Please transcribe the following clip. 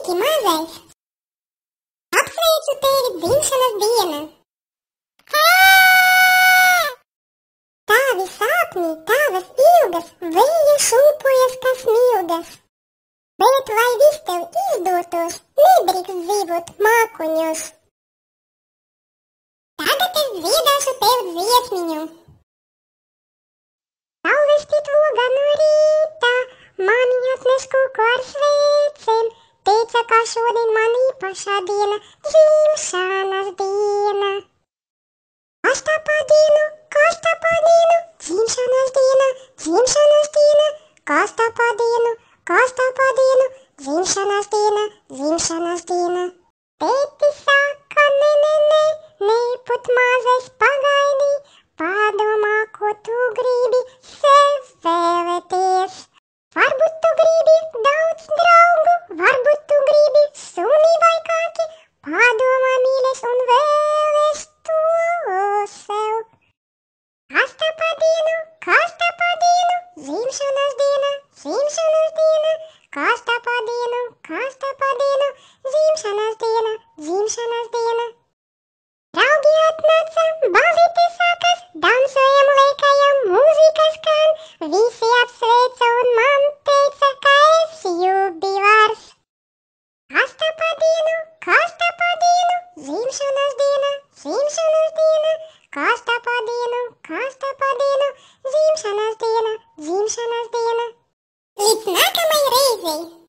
Sveiki, mazais! Apsveicu tevi dzimšanas dienu! Tavi sapņi, tavas ilgas, vēja šūpojas kā smilgas. Bet lai viss tev izdotos, nedrīkst dzīvot mākoņos. Tagad es dziedāšu tev dziesmiņu. Saule stiklo gan no rīta, man jāsneš kuku ar sveiku šodien man īpašā diena, dzimšanas diena. Astapā dienu, kastapā dienu, dzimšanas diena, dzimšanas diena, kastapā dienu, kastapā dienu, dzimšanas diena, dzimšanas diena. Tēti saka, ne, ne, ne, neput mazais pagaidi, padomā, ko tu gribi, Dzimšanas diena, karstā padienu, karstā padienu, dzimšanas diena, dzimšanas diena. Draugi atnāca, balīti sākas, dansojam, liekajam, mūzika skan, visi apsveica un man teica, ka es jubilārs. Karstā padienu, karstā padienu, dzimšanas diena, dzimšanas diena, karstā me.